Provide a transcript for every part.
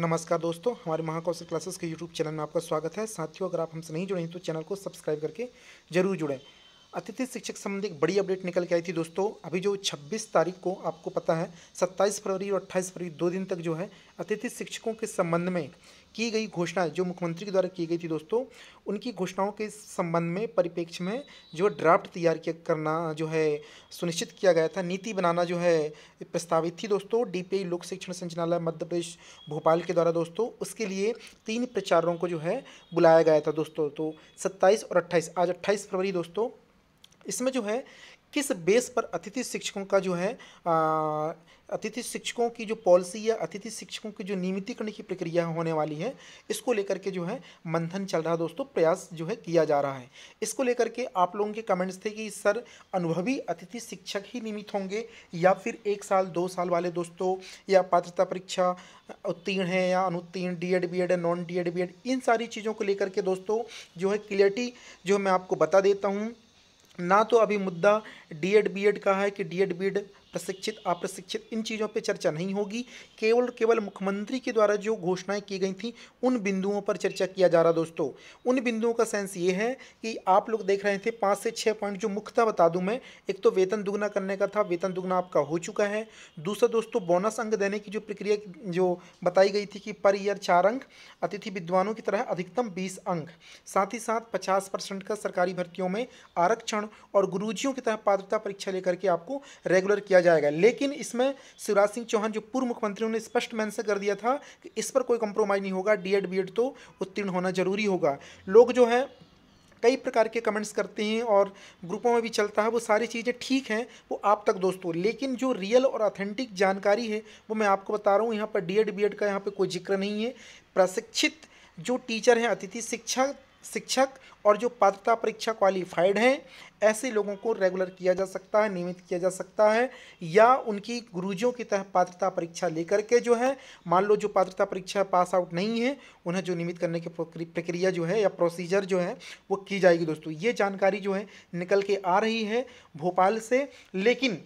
नमस्कार दोस्तों हमारे महाकौशल क्लासेस के यूट्यूब चैनल में आपका स्वागत है साथियों अगर आप हमसे नहीं जुड़े हैं तो चैनल को सब्सक्राइब करके जरूर जुड़ें अतिथि शिक्षक संबंधी एक बड़ी अपडेट निकल के आई थी दोस्तों अभी जो 26 तारीख को आपको पता है 27 फरवरी और 28 फरवरी दो दिन तक जो है अतिथि शिक्षकों के संबंध में की गई घोषणा जो मुख्यमंत्री के द्वारा की गई थी दोस्तों उनकी घोषणाओं के संबंध में परिपेक्ष में जो ड्राफ्ट तैयार करना जो है सुनिश्चित किया गया था नीति बनाना जो है प्रस्तावित थी दोस्तों डीपीआई लोक शिक्षण संचालय मध्य प्रदेश भोपाल के द्वारा दोस्तों उसके लिए तीन प्रचारों को जो है बुलाया गया था दोस्तों तो सत्ताईस और अट्ठाईस आज अट्ठाईस फरवरी दोस्तों इसमें जो है किस बेस पर अतिथि शिक्षकों का जो है अतिथि शिक्षकों की जो पॉलिसी या अतिथि शिक्षकों की जो नियमितीकरण की प्रक्रिया होने वाली है इसको लेकर के जो है मंथन चल रहा है दोस्तों प्रयास जो है किया जा रहा है इसको लेकर के आप लोगों के कमेंट्स थे कि सर अनुभवी अतिथि शिक्षक ही नियमित होंगे या फिर एक साल दो साल वाले दोस्तों या पात्रता परीक्षा उत्तीर्ण है या अनुत्तीर्ण D Ed B Ed non D Ed B Ed इन सारी चीज़ों को लेकर के दोस्तों जो है क्लियरिटी जो है मैं आपको बता देता हूँ ना तो अभी मुद्दा डीएड बीएड का है कि डीएड बीएड प्रशिक्षित अप्रशिक्षित इन चीज़ों पर चर्चा नहीं होगी केवल केवल मुख्यमंत्री के द्वारा जो घोषणाएं की गई थी उन बिंदुओं पर चर्चा किया जा रहा दोस्तों उन बिंदुओं का सेंस ये है कि आप लोग देख रहे थे पाँच से छः पॉइंट जो मुख्यतः बता दूँ मैं एक तो वेतन दुगना करने का था वेतन दुगना आपका हो चुका है दूसरा दोस्तों बोनस अंक देने की जो प्रक्रिया जो बताई गई थी कि पर ईयर चार अंक अतिथि विद्वानों की तरह अधिकतम बीस अंक साथ ही साथ पचास परसेंट का सरकारी भर्तियों में आरक्षण और गुरुजियों की तरह पात्रता परीक्षा लेकर के आपको रेगुलर किया जाए जाएगा लेकिन इसमें शिवराज सिंह चौहान जो पूर्व मुख्यमंत्री उन्होंने स्पष्ट मैंसन कर दिया था कि इस पर कोई कंप्रोमाइज़ नहीं होगा डीएड बीएड तो उत्तीर्ण होना जरूरी होगा लोग जो है कई प्रकार के कमेंट्स करते हैं और ग्रुपों में भी चलता है वो सारी चीज़ें ठीक हैं वो आप तक दोस्तों लेकिन जो रियल और ऑथेंटिक जानकारी है वो मैं आपको बता रहा हूँ यहाँ पर डीएड बीएड का यहाँ पर कोई जिक्र नहीं है प्रशिक्षित जो टीचर हैं अतिथि शिक्षा शिक्षक और जो पात्रता परीक्षा क्वालिफाइड हैं ऐसे लोगों को रेगुलर किया जा सकता है नियमित किया जा सकता है या उनकी गुरुजियों की तरह पात्रता परीक्षा लेकर के जो है मान लो जो पात्रता परीक्षा पास आउट नहीं है उन्हें जो नियमित करने की प्रक्रिया जो है या प्रोसीजर जो है वो की जाएगी दोस्तों ये जानकारी जो है निकल के आ रही है भोपाल से लेकिन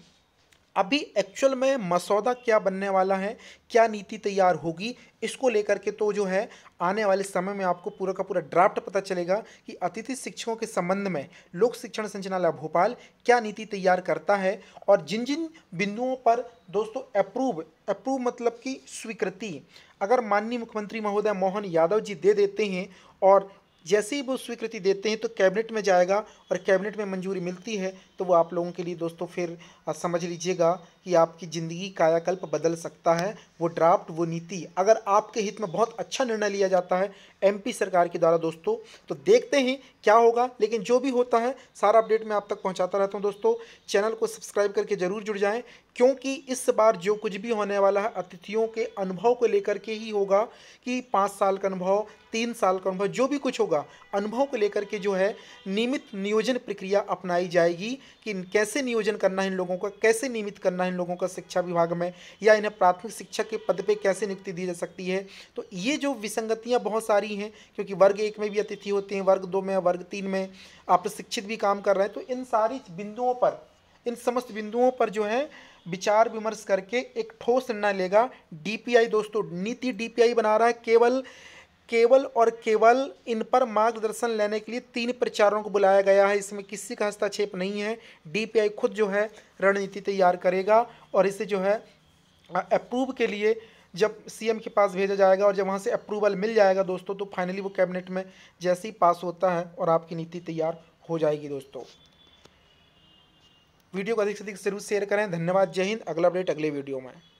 अभी एक्चुअल में मसौदा क्या बनने वाला है क्या नीति तैयार होगी इसको लेकर के तो जो है आने वाले समय में आपको पूरा का पूरा ड्राफ्ट पता चलेगा कि अतिथि शिक्षकों के संबंध में लोक शिक्षण संचालय भोपाल क्या नीति तैयार करता है और जिन जिन बिंदुओं पर दोस्तों अप्रूव अप्रूव मतलब कि स्वीकृति अगर माननीय मुख्यमंत्री महोदय मोहन यादव जी दे देते हैं और जैसे ही वो स्वीकृति देते हैं तो कैबिनेट में जाएगा और कैबिनेट में मंजूरी मिलती है तो वो आप लोगों के लिए दोस्तों फिर समझ लीजिएगा कि आपकी ज़िंदगी कायाकल्प बदल सकता है वो ड्राफ्ट वो नीति अगर आपके हित में बहुत अच्छा निर्णय लिया जाता है एमपी सरकार के द्वारा दोस्तों तो देखते हैं क्या होगा लेकिन जो भी होता है सारा अपडेट मैं आप तक पहुँचाता रहता हूँ दोस्तों चैनल को सब्सक्राइब करके ज़रूर जुड़ जाएँ क्योंकि इस बार जो कुछ भी होने वाला है अतिथियों के अनुभव को लेकर के ही होगा कि पाँच साल का अनुभव तीन साल का अनुभव जो भी कुछ होगा अनुभव को लेकर के जो है नियमित नियोजन प्रक्रिया अपनाई जाएगी कि कैसे नियोजन करना है इन लोगों का कैसे नियमित करना है इन लोगों का शिक्षा विभाग में या इन्हें प्राथमिक शिक्षक के पद पर कैसे नियुक्ति दी जा सकती है तो ये जो विसंगतियाँ बहुत सारी हैं क्योंकि वर्ग एक में भी अतिथि होते हैं वर्ग दो में वर्ग तीन में आप शिक्षित भी काम कर रहे हैं तो इन सारी बिंदुओं पर इन समस्त बिंदुओं पर जो है विचार विमर्श करके एक ठोस निर्णय लेगा डीपीआई दोस्तों नीति डीपीआई बना रहा है केवल केवल और केवल इन पर मार्गदर्शन लेने के लिए तीन प्रचारों को बुलाया गया है इसमें किसी का हस्तक्षेप नहीं है डीपीआई खुद जो है रणनीति तैयार करेगा और इसे जो है अप्रूव के लिए जब सीएम के पास भेजा जाएगा और जब वहाँ से अप्रूवल मिल जाएगा दोस्तों तो फाइनली वो कैबिनेट में जैसे ही पास होता है और आपकी नीति तैयार हो जाएगी दोस्तों वीडियो को अधिक से अधिक जरूर शेयर करें धन्यवाद जय हिंद अगला अपडेट अगले वीडियो में